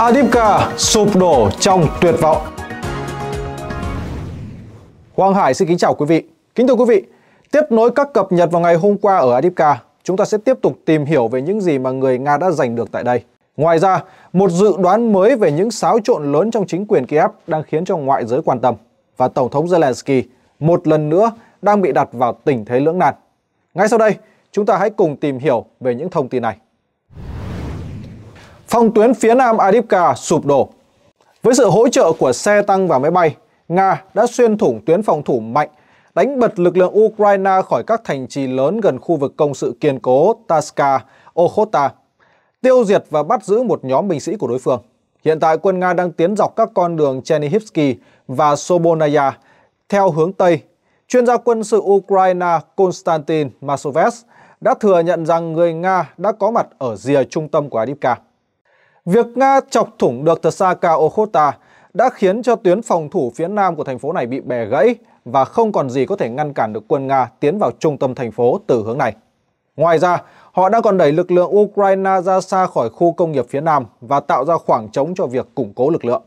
Adipka sụp đổ trong tuyệt vọng. Quang Hải xin kính chào quý vị. Kính thưa quý vị, tiếp nối các cập nhật vào ngày hôm qua ở Adipka, chúng ta sẽ tiếp tục tìm hiểu về những gì mà người Nga đã giành được tại đây. Ngoài ra, một dự đoán mới về những xáo trộn lớn trong chính quyền Kiev đang khiến cho ngoại giới quan tâm và Tổng thống Zelensky một lần nữa đang bị đặt vào tình thế lưỡng nan. Ngay sau đây, chúng ta hãy cùng tìm hiểu về những thông tin này. Phòng tuyến phía nam Adipka sụp đổ. Với sự hỗ trợ của xe tăng và máy bay, Nga đã xuyên thủng tuyến phòng thủ mạnh, đánh bật lực lượng Ukraine khỏi các thành trì lớn gần khu vực công sự kiên cố Taska, Okhota, tiêu diệt và bắt giữ một nhóm binh sĩ của đối phương. Hiện tại quân Nga đang tiến dọc các con đường Chernihivsky và Sobonaya theo hướng Tây. Chuyên gia quân sự Ukraine Konstantin Masoves đã thừa nhận rằng người Nga đã có mặt ở rìa trung tâm của Adipka. Việc Nga chọc thủng được Tsaka Okhota đã khiến cho tuyến phòng thủ phía nam của thành phố này bị bè gãy và không còn gì có thể ngăn cản được quân Nga tiến vào trung tâm thành phố từ hướng này. Ngoài ra, họ đã còn đẩy lực lượng Ukraine ra xa khỏi khu công nghiệp phía nam và tạo ra khoảng trống cho việc củng cố lực lượng.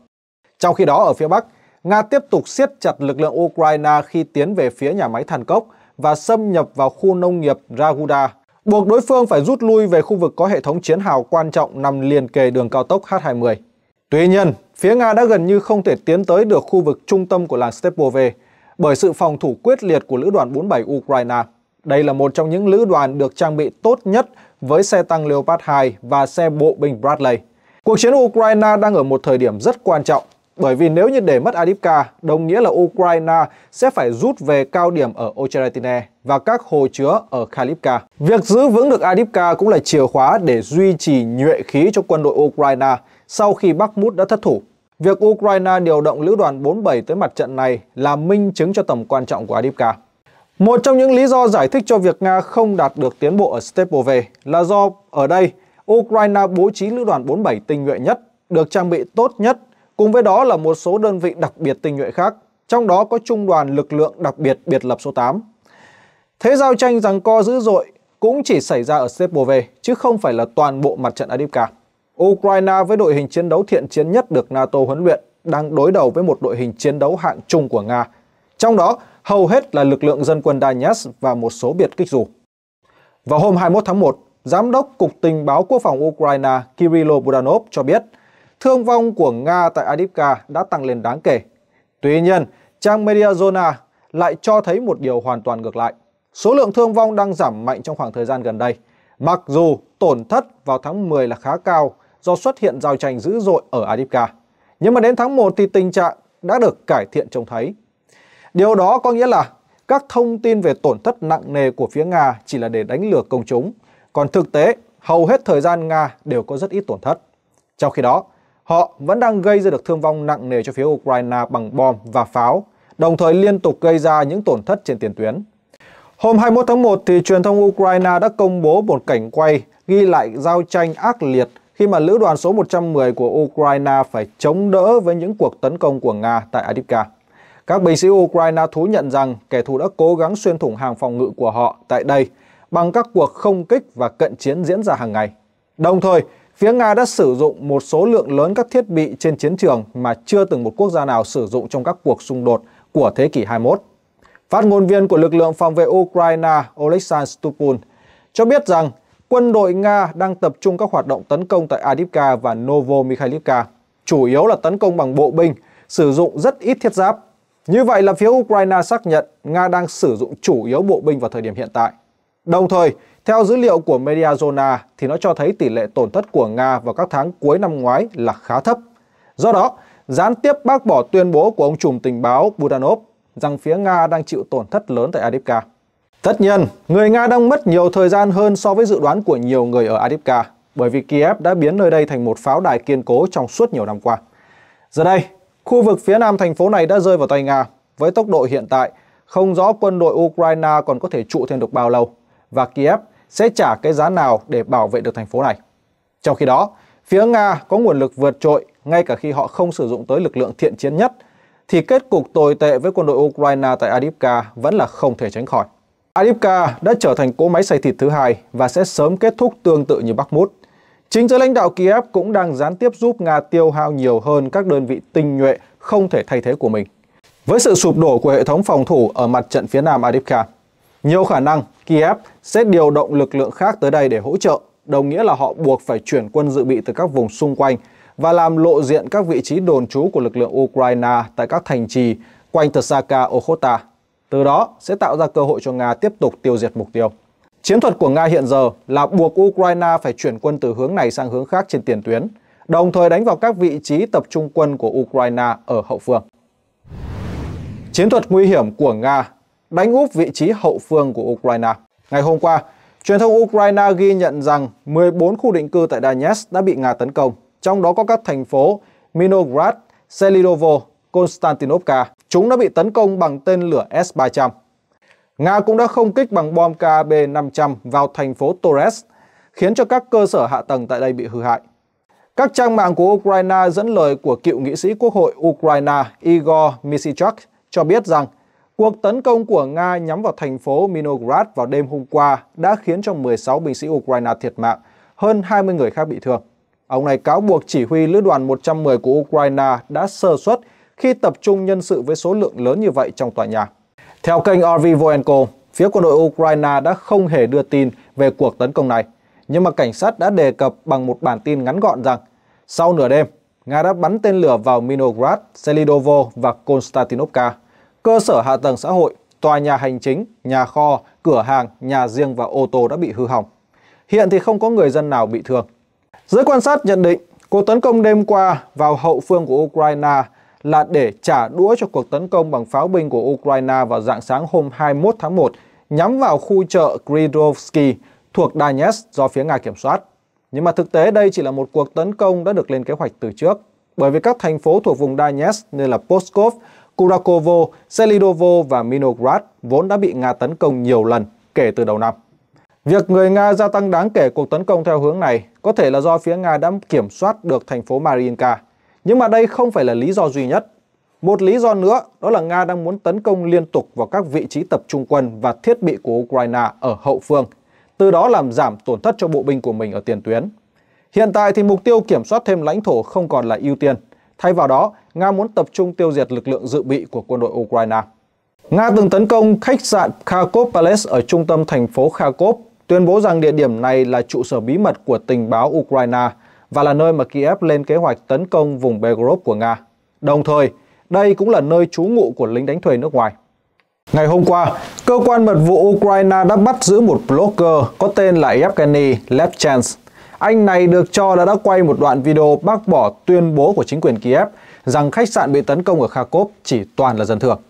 Trong khi đó ở phía bắc, Nga tiếp tục siết chặt lực lượng Ukraine khi tiến về phía nhà máy than cốc và xâm nhập vào khu nông nghiệp Raguda buộc đối phương phải rút lui về khu vực có hệ thống chiến hào quan trọng nằm liền kề đường cao tốc H-20. Tuy nhiên, phía Nga đã gần như không thể tiến tới được khu vực trung tâm của làng Stepove bởi sự phòng thủ quyết liệt của lữ đoàn 47 Ukraine. Đây là một trong những lữ đoàn được trang bị tốt nhất với xe tăng Leopard 2 và xe bộ binh Bradley. Cuộc chiến Ukraine đang ở một thời điểm rất quan trọng bởi vì nếu như để mất Adipka, đồng nghĩa là Ukraine sẽ phải rút về cao điểm ở Ocheretine và các hồ chứa ở Khalivka. Việc giữ vững được Adipka cũng là chìa khóa để duy trì nhuệ khí cho quân đội Ukraine sau khi Bakhmut đã thất thủ. Việc Ukraine điều động lữ đoàn 47 tới mặt trận này là minh chứng cho tầm quan trọng của Adipka. Một trong những lý do giải thích cho việc Nga không đạt được tiến bộ ở Stepove là do ở đây Ukraine bố trí lữ đoàn 47 tinh nhuệ nhất, được trang bị tốt nhất Cùng với đó là một số đơn vị đặc biệt tinh nhuệ khác, trong đó có Trung đoàn Lực lượng Đặc biệt Biệt lập số 8. Thế giao tranh rằng co dữ dội cũng chỉ xảy ra ở Sepove, chứ không phải là toàn bộ mặt trận Adipka. Ukraine với đội hình chiến đấu thiện chiến nhất được NATO huấn luyện đang đối đầu với một đội hình chiến đấu hạng trung của Nga, trong đó hầu hết là lực lượng dân quân Donetsk và một số biệt kích dù. Vào hôm 21 tháng 1, Giám đốc Cục Tình báo Quốc phòng Ukraine Kirilo Budanov cho biết thương vong của Nga tại Adipka đã tăng lên đáng kể. Tuy nhiên, trang media zona lại cho thấy một điều hoàn toàn ngược lại. Số lượng thương vong đang giảm mạnh trong khoảng thời gian gần đây. Mặc dù tổn thất vào tháng 10 là khá cao do xuất hiện giao tranh dữ dội ở Adipka, nhưng mà đến tháng 1 thì tình trạng đã được cải thiện trông thấy. Điều đó có nghĩa là các thông tin về tổn thất nặng nề của phía Nga chỉ là để đánh lừa công chúng, còn thực tế hầu hết thời gian Nga đều có rất ít tổn thất. Trong khi đó, họ vẫn đang gây ra được thương vong nặng nề cho phía Ukraine bằng bom và pháo, đồng thời liên tục gây ra những tổn thất trên tiền tuyến. Hôm 21 tháng 1, thì truyền thông Ukraine đã công bố một cảnh quay ghi lại giao tranh ác liệt khi mà lữ đoàn số 110 của Ukraine phải chống đỡ với những cuộc tấn công của Nga tại Adivka. Các binh sĩ Ukraine thú nhận rằng kẻ thù đã cố gắng xuyên thủng hàng phòng ngự của họ tại đây bằng các cuộc không kích và cận chiến diễn ra hàng ngày. Đồng thời, phía Nga đã sử dụng một số lượng lớn các thiết bị trên chiến trường mà chưa từng một quốc gia nào sử dụng trong các cuộc xung đột của thế kỷ 21. Phát ngôn viên của lực lượng phòng vệ Ukraine Oleksandr Stupun cho biết rằng quân đội Nga đang tập trung các hoạt động tấn công tại Adivka và Novomykhailivka, chủ yếu là tấn công bằng bộ binh, sử dụng rất ít thiết giáp. Như vậy là phía Ukraine xác nhận Nga đang sử dụng chủ yếu bộ binh vào thời điểm hiện tại. Đồng thời, theo dữ liệu của Mediazona thì nó cho thấy tỷ lệ tổn thất của Nga vào các tháng cuối năm ngoái là khá thấp. Do đó, gián tiếp bác bỏ tuyên bố của ông trùm tình báo Budanov rằng phía Nga đang chịu tổn thất lớn tại Adipka. Tất nhiên, người Nga đang mất nhiều thời gian hơn so với dự đoán của nhiều người ở Adipka bởi vì Kiev đã biến nơi đây thành một pháo đài kiên cố trong suốt nhiều năm qua. Giờ đây, khu vực phía nam thành phố này đã rơi vào tay Nga. Với tốc độ hiện tại, không rõ quân đội Ukraine còn có thể trụ thêm được bao lâu. Và Kiev sẽ trả cái giá nào để bảo vệ được thành phố này. Trong khi đó, phía Nga có nguồn lực vượt trội ngay cả khi họ không sử dụng tới lực lượng thiện chiến nhất, thì kết cục tồi tệ với quân đội Ukraine tại adipka vẫn là không thể tránh khỏi. Adipka đã trở thành cỗ máy xay thịt thứ hai và sẽ sớm kết thúc tương tự như bắc Bakhmut. Chính giới lãnh đạo Kiev cũng đang gián tiếp giúp Nga tiêu hao nhiều hơn các đơn vị tinh nhuệ không thể thay thế của mình. Với sự sụp đổ của hệ thống phòng thủ ở mặt trận phía nam adipka. Nhiều khả năng Kiev sẽ điều động lực lượng khác tới đây để hỗ trợ, đồng nghĩa là họ buộc phải chuyển quân dự bị từ các vùng xung quanh và làm lộ diện các vị trí đồn trú của lực lượng Ukraine tại các thành trì quanh Tsaka Okhota. Từ đó sẽ tạo ra cơ hội cho Nga tiếp tục tiêu diệt mục tiêu. Chiến thuật của Nga hiện giờ là buộc Ukraine phải chuyển quân từ hướng này sang hướng khác trên tiền tuyến, đồng thời đánh vào các vị trí tập trung quân của Ukraine ở hậu phương. Chiến thuật nguy hiểm của Nga đánh úp vị trí hậu phương của Ukraine. Ngày hôm qua, truyền thông Ukraine ghi nhận rằng 14 khu định cư tại Donetsk đã bị Nga tấn công, trong đó có các thành phố Minograd, Selidovo, Konstantinovka. Chúng đã bị tấn công bằng tên lửa S-300. Nga cũng đã không kích bằng bom KAB-500 vào thành phố Torres, khiến cho các cơ sở hạ tầng tại đây bị hư hại. Các trang mạng của Ukraine dẫn lời của cựu nghị sĩ quốc hội Ukraine Igor Misichuk cho biết rằng Cuộc tấn công của Nga nhắm vào thành phố Minograd vào đêm hôm qua đã khiến cho 16 binh sĩ Ukraine thiệt mạng, hơn 20 người khác bị thương. Ông này cáo buộc chỉ huy lữ đoàn 110 của Ukraine đã sơ suất khi tập trung nhân sự với số lượng lớn như vậy trong tòa nhà. Theo kênh RV Voenko, phía quân đội Ukraine đã không hề đưa tin về cuộc tấn công này, nhưng mà cảnh sát đã đề cập bằng một bản tin ngắn gọn rằng sau nửa đêm, Nga đã bắn tên lửa vào Minograd, Selidovo và Konstantinovka cơ sở hạ tầng xã hội, tòa nhà hành chính, nhà kho, cửa hàng, nhà riêng và ô tô đã bị hư hỏng. Hiện thì không có người dân nào bị thương. Giới quan sát nhận định, cuộc tấn công đêm qua vào hậu phương của Ukraine là để trả đũa cho cuộc tấn công bằng pháo binh của Ukraine vào dạng sáng hôm 21 tháng 1 nhắm vào khu chợ Gridovsky thuộc Donetsk do phía Nga kiểm soát. Nhưng mà thực tế đây chỉ là một cuộc tấn công đã được lên kế hoạch từ trước, bởi vì các thành phố thuộc vùng Donetsk như là Pskov, Kurakovo, Selidovo và Minograd vốn đã bị Nga tấn công nhiều lần kể từ đầu năm. Việc người Nga gia tăng đáng kể cuộc tấn công theo hướng này có thể là do phía Nga đã kiểm soát được thành phố Mariinka. Nhưng mà đây không phải là lý do duy nhất. Một lý do nữa đó là Nga đang muốn tấn công liên tục vào các vị trí tập trung quân và thiết bị của Ukraine ở hậu phương, từ đó làm giảm tổn thất cho bộ binh của mình ở tiền tuyến. Hiện tại thì mục tiêu kiểm soát thêm lãnh thổ không còn là ưu tiên, Thay vào đó, Nga muốn tập trung tiêu diệt lực lượng dự bị của quân đội Ukraine. Nga từng tấn công khách sạn Kharkov Palace ở trung tâm thành phố Kharkov, tuyên bố rằng địa điểm này là trụ sở bí mật của tình báo Ukraine và là nơi mà Kiev lên kế hoạch tấn công vùng Belgorod của Nga. Đồng thời, đây cũng là nơi trú ngụ của lính đánh thuê nước ngoài. Ngày hôm qua, cơ quan mật vụ Ukraine đã bắt giữ một blogger có tên là Yevgeny Lepchens anh này được cho là đã quay một đoạn video bác bỏ tuyên bố của chính quyền Kiev rằng khách sạn bị tấn công ở Kharkov chỉ toàn là dân thường.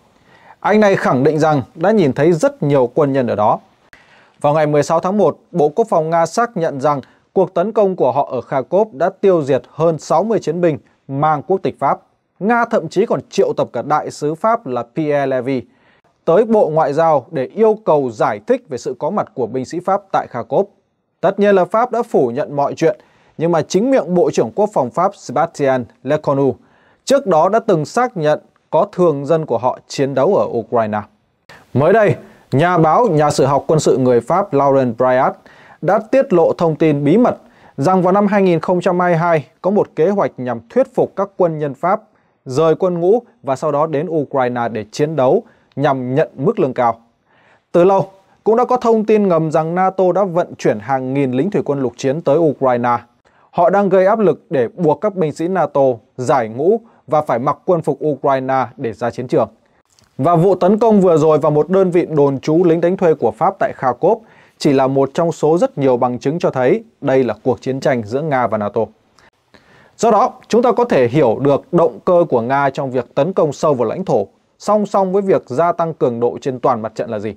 Anh này khẳng định rằng đã nhìn thấy rất nhiều quân nhân ở đó. Vào ngày 16 tháng 1, Bộ Quốc phòng Nga xác nhận rằng cuộc tấn công của họ ở Kharkov đã tiêu diệt hơn 60 chiến binh mang quốc tịch Pháp. Nga thậm chí còn triệu tập cả đại sứ Pháp là Pierre Levy tới Bộ Ngoại giao để yêu cầu giải thích về sự có mặt của binh sĩ Pháp tại Kharkov. Tất nhiên là Pháp đã phủ nhận mọi chuyện, nhưng mà chính miệng Bộ trưởng Quốc phòng Pháp Sebastian Lecornu trước đó đã từng xác nhận có thường dân của họ chiến đấu ở Ukraine. Mới đây, nhà báo, nhà sử học quân sự người Pháp Laurent Briat đã tiết lộ thông tin bí mật rằng vào năm 2022 có một kế hoạch nhằm thuyết phục các quân nhân Pháp rời quân ngũ và sau đó đến Ukraine để chiến đấu nhằm nhận mức lương cao. Từ lâu, cũng đã có thông tin ngầm rằng NATO đã vận chuyển hàng nghìn lính thủy quân lục chiến tới Ukraine. Họ đang gây áp lực để buộc các binh sĩ NATO giải ngũ và phải mặc quân phục Ukraine để ra chiến trường. Và vụ tấn công vừa rồi vào một đơn vị đồn trú lính đánh thuê của Pháp tại Kharkov chỉ là một trong số rất nhiều bằng chứng cho thấy đây là cuộc chiến tranh giữa Nga và NATO. Do đó, chúng ta có thể hiểu được động cơ của Nga trong việc tấn công sâu vào lãnh thổ, song song với việc gia tăng cường độ trên toàn mặt trận là gì.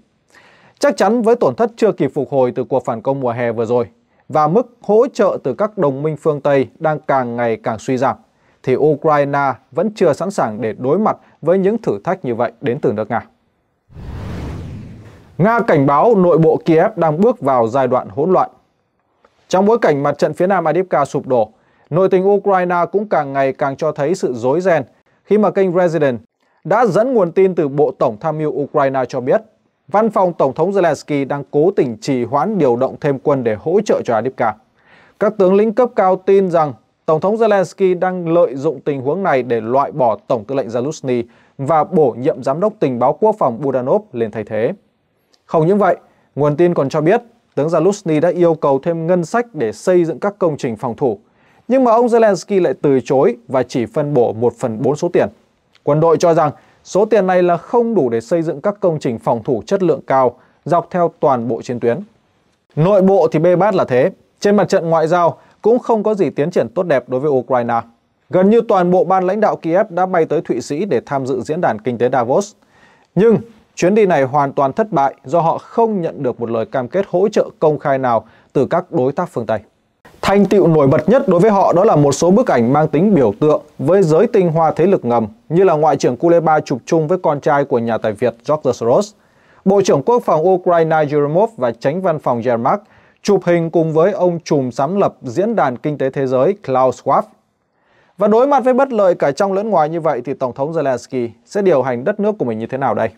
Chắc chắn với tổn thất chưa kịp phục hồi từ cuộc phản công mùa hè vừa rồi và mức hỗ trợ từ các đồng minh phương Tây đang càng ngày càng suy giảm, thì Ukraine vẫn chưa sẵn sàng để đối mặt với những thử thách như vậy đến từ nước Nga. Nga cảnh báo nội bộ Kiev đang bước vào giai đoạn hỗn loạn. Trong bối cảnh mặt trận phía Nam Adipka sụp đổ, nội tình Ukraine cũng càng ngày càng cho thấy sự rối ren khi mà kênh Resident đã dẫn nguồn tin từ Bộ Tổng tham mưu Ukraine cho biết Văn phòng Tổng thống Zelensky đang cố tình trì hoãn điều động thêm quân để hỗ trợ cho Adipka. Các tướng lĩnh cấp cao tin rằng Tổng thống Zelensky đang lợi dụng tình huống này để loại bỏ Tổng tư lệnh Zaluzny và bổ nhiệm Giám đốc tình báo quốc phòng Budanov lên thay thế. Không những vậy, nguồn tin còn cho biết tướng Zaluzny đã yêu cầu thêm ngân sách để xây dựng các công trình phòng thủ. Nhưng mà ông Zelensky lại từ chối và chỉ phân bổ 1 phần 4 số tiền. Quân đội cho rằng Số tiền này là không đủ để xây dựng các công trình phòng thủ chất lượng cao dọc theo toàn bộ chiến tuyến. Nội bộ thì bê bát là thế, trên mặt trận ngoại giao cũng không có gì tiến triển tốt đẹp đối với Ukraine. Gần như toàn bộ ban lãnh đạo Kiev đã bay tới Thụy Sĩ để tham dự diễn đàn kinh tế Davos. Nhưng chuyến đi này hoàn toàn thất bại do họ không nhận được một lời cam kết hỗ trợ công khai nào từ các đối tác phương Tây. Thành tựu nổi bật nhất đối với họ đó là một số bức ảnh mang tính biểu tượng với giới tinh hoa thế lực ngầm như là Ngoại trưởng Kuleba chụp chung với con trai của nhà tài Việt George Soros, Bộ trưởng Quốc phòng Ukraine Yermov và tránh văn phòng Yermak chụp hình cùng với ông trùm sáng lập Diễn đàn Kinh tế Thế giới Klaus Schwab. Và đối mặt với bất lợi cả trong lẫn ngoài như vậy thì Tổng thống Zelensky sẽ điều hành đất nước của mình như thế nào đây?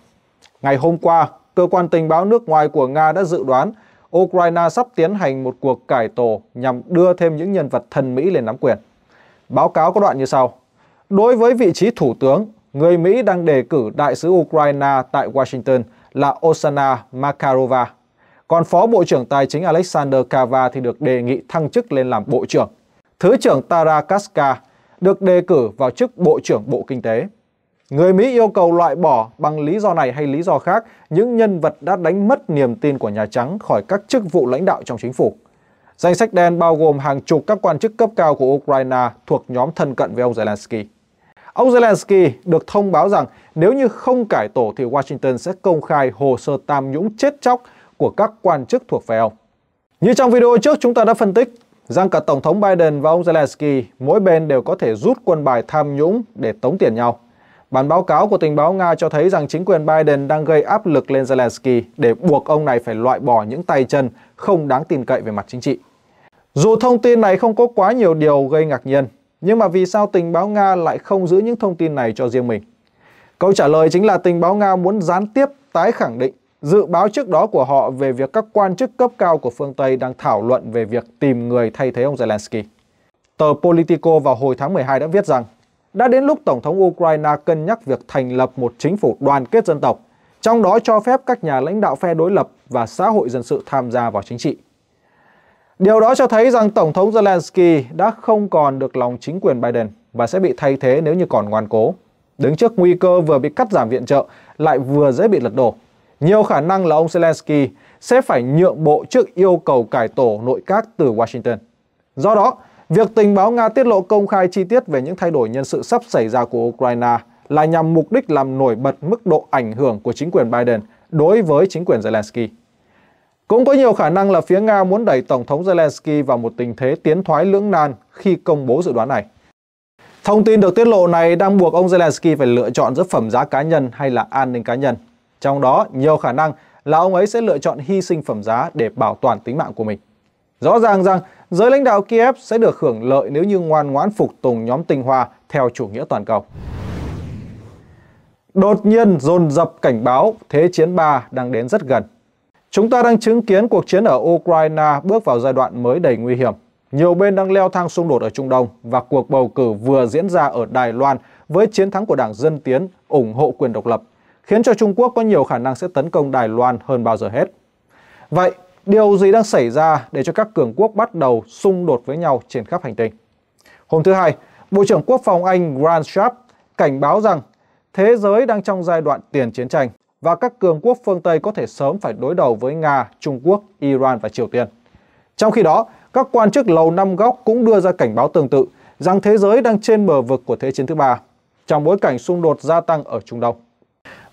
Ngày hôm qua, cơ quan tình báo nước ngoài của Nga đã dự đoán Ukraine sắp tiến hành một cuộc cải tổ nhằm đưa thêm những nhân vật thân Mỹ lên nắm quyền. Báo cáo có đoạn như sau. Đối với vị trí thủ tướng, người Mỹ đang đề cử đại sứ Ukraine tại Washington là Osana Makarova. Còn Phó Bộ trưởng Tài chính Alexander Kava thì được đề nghị thăng chức lên làm Bộ trưởng. Thứ trưởng Tara Kaska được đề cử vào chức Bộ trưởng Bộ Kinh tế. Người Mỹ yêu cầu loại bỏ bằng lý do này hay lý do khác những nhân vật đã đánh mất niềm tin của Nhà Trắng khỏi các chức vụ lãnh đạo trong chính phủ. Danh sách đen bao gồm hàng chục các quan chức cấp cao của Ukraine thuộc nhóm thân cận với ông Zelensky. Ông Zelensky được thông báo rằng nếu như không cải tổ thì Washington sẽ công khai hồ sơ tam nhũng chết chóc của các quan chức thuộc về ông. Như trong video trước chúng ta đã phân tích, rằng cả Tổng thống Biden và ông Zelensky mỗi bên đều có thể rút quân bài tham nhũng để tống tiền nhau. Bản báo cáo của tình báo Nga cho thấy rằng chính quyền Biden đang gây áp lực lên Zelensky để buộc ông này phải loại bỏ những tay chân không đáng tin cậy về mặt chính trị. Dù thông tin này không có quá nhiều điều gây ngạc nhiên, nhưng mà vì sao tình báo Nga lại không giữ những thông tin này cho riêng mình? Câu trả lời chính là tình báo Nga muốn gián tiếp tái khẳng định dự báo trước đó của họ về việc các quan chức cấp cao của phương Tây đang thảo luận về việc tìm người thay thế ông Zelensky. Tờ Politico vào hồi tháng 12 đã viết rằng đã đến lúc Tổng thống Ukraine cân nhắc việc thành lập một chính phủ đoàn kết dân tộc, trong đó cho phép các nhà lãnh đạo phe đối lập và xã hội dân sự tham gia vào chính trị. Điều đó cho thấy rằng Tổng thống Zelensky đã không còn được lòng chính quyền Biden và sẽ bị thay thế nếu như còn ngoan cố. Đứng trước nguy cơ vừa bị cắt giảm viện trợ lại vừa dễ bị lật đổ. Nhiều khả năng là ông Zelensky sẽ phải nhượng bộ trước yêu cầu cải tổ nội các từ Washington. Do đó, Việc tình báo Nga tiết lộ công khai chi tiết về những thay đổi nhân sự sắp xảy ra của Ukraine là nhằm mục đích làm nổi bật mức độ ảnh hưởng của chính quyền Biden đối với chính quyền Zelensky. Cũng có nhiều khả năng là phía Nga muốn đẩy Tổng thống Zelensky vào một tình thế tiến thoái lưỡng nan khi công bố dự đoán này. Thông tin được tiết lộ này đang buộc ông Zelensky phải lựa chọn giữa phẩm giá cá nhân hay là an ninh cá nhân. Trong đó, nhiều khả năng là ông ấy sẽ lựa chọn hy sinh phẩm giá để bảo toàn tính mạng của mình. Rõ ràng rằng giới lãnh đạo Kiev sẽ được hưởng lợi nếu như ngoan ngoãn phục tùng nhóm tinh hoa theo chủ nghĩa toàn cầu. Đột nhiên dồn dập cảnh báo Thế chiến 3 đang đến rất gần. Chúng ta đang chứng kiến cuộc chiến ở Ukraine bước vào giai đoạn mới đầy nguy hiểm. Nhiều bên đang leo thang xung đột ở Trung Đông và cuộc bầu cử vừa diễn ra ở Đài Loan với chiến thắng của Đảng Dân Tiến ủng hộ quyền độc lập, khiến cho Trung Quốc có nhiều khả năng sẽ tấn công Đài Loan hơn bao giờ hết. Vậy, Điều gì đang xảy ra để cho các cường quốc bắt đầu xung đột với nhau trên khắp hành tinh? Hôm thứ Hai, Bộ trưởng Quốc phòng Anh Grant Sharp cảnh báo rằng thế giới đang trong giai đoạn tiền chiến tranh và các cường quốc phương Tây có thể sớm phải đối đầu với Nga, Trung Quốc, Iran và Triều Tiên. Trong khi đó, các quan chức lầu năm góc cũng đưa ra cảnh báo tương tự rằng thế giới đang trên bờ vực của Thế chiến thứ ba trong bối cảnh xung đột gia tăng ở Trung Đông.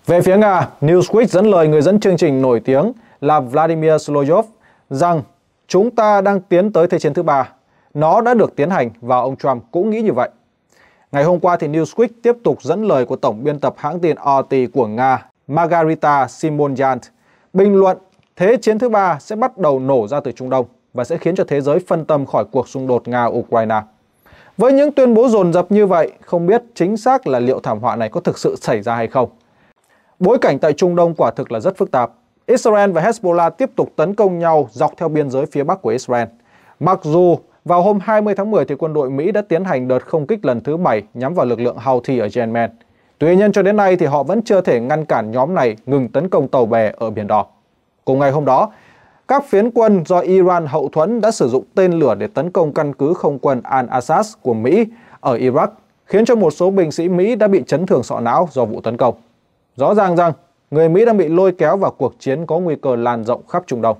Về phía Nga, Newsweek dẫn lời người dẫn chương trình nổi tiếng là Vladimir Solovyov rằng chúng ta đang tiến tới Thế chiến thứ ba. Nó đã được tiến hành và ông Trump cũng nghĩ như vậy. Ngày hôm qua thì Newsweek tiếp tục dẫn lời của tổng biên tập hãng tin RT của Nga Margarita Simonyan bình luận Thế chiến thứ ba sẽ bắt đầu nổ ra từ Trung Đông và sẽ khiến cho thế giới phân tâm khỏi cuộc xung đột Nga-Ukraine. Với những tuyên bố dồn dập như vậy, không biết chính xác là liệu thảm họa này có thực sự xảy ra hay không. Bối cảnh tại Trung Đông quả thực là rất phức tạp. Israel và Hezbollah tiếp tục tấn công nhau dọc theo biên giới phía bắc của Israel. Mặc dù vào hôm 20 tháng 10 thì quân đội Mỹ đã tiến hành đợt không kích lần thứ 7 nhắm vào lực lượng Houthi ở Yemen. Tuy nhiên cho đến nay thì họ vẫn chưa thể ngăn cản nhóm này ngừng tấn công tàu bè ở Biển Đỏ. Cùng ngày hôm đó, các phiến quân do Iran hậu thuẫn đã sử dụng tên lửa để tấn công căn cứ không quân Al-Assad của Mỹ ở Iraq, khiến cho một số binh sĩ Mỹ đã bị chấn thương sọ não do vụ tấn công. Rõ ràng rằng người Mỹ đang bị lôi kéo vào cuộc chiến có nguy cơ lan rộng khắp Trung Đông.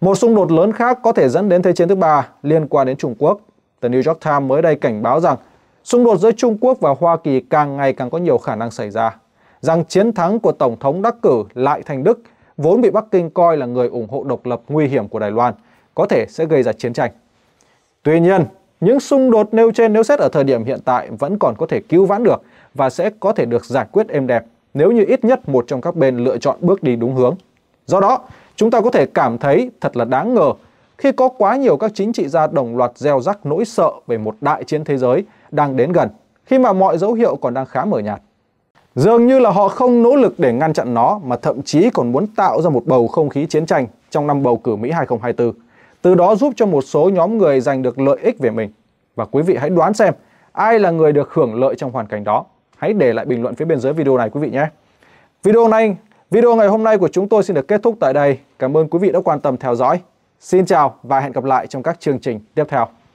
Một xung đột lớn khác có thể dẫn đến Thế chiến thứ ba liên quan đến Trung Quốc. The New York Times mới đây cảnh báo rằng xung đột giữa Trung Quốc và Hoa Kỳ càng ngày càng có nhiều khả năng xảy ra, rằng chiến thắng của Tổng thống đắc cử Lại Thành Đức vốn bị Bắc Kinh coi là người ủng hộ độc lập nguy hiểm của Đài Loan, có thể sẽ gây ra chiến tranh. Tuy nhiên, những xung đột nêu trên nếu xét ở thời điểm hiện tại vẫn còn có thể cứu vãn được và sẽ có thể được giải quyết êm đẹp nếu như ít nhất một trong các bên lựa chọn bước đi đúng hướng. Do đó, chúng ta có thể cảm thấy thật là đáng ngờ khi có quá nhiều các chính trị gia đồng loạt gieo rắc nỗi sợ về một đại chiến thế giới đang đến gần, khi mà mọi dấu hiệu còn đang khá mờ nhạt. Dường như là họ không nỗ lực để ngăn chặn nó mà thậm chí còn muốn tạo ra một bầu không khí chiến tranh trong năm bầu cử Mỹ 2024, từ đó giúp cho một số nhóm người giành được lợi ích về mình. Và quý vị hãy đoán xem ai là người được hưởng lợi trong hoàn cảnh đó. Hãy để lại bình luận phía bên dưới video này quý vị nhé. Video này, video ngày hôm nay của chúng tôi xin được kết thúc tại đây. Cảm ơn quý vị đã quan tâm theo dõi. Xin chào và hẹn gặp lại trong các chương trình tiếp theo.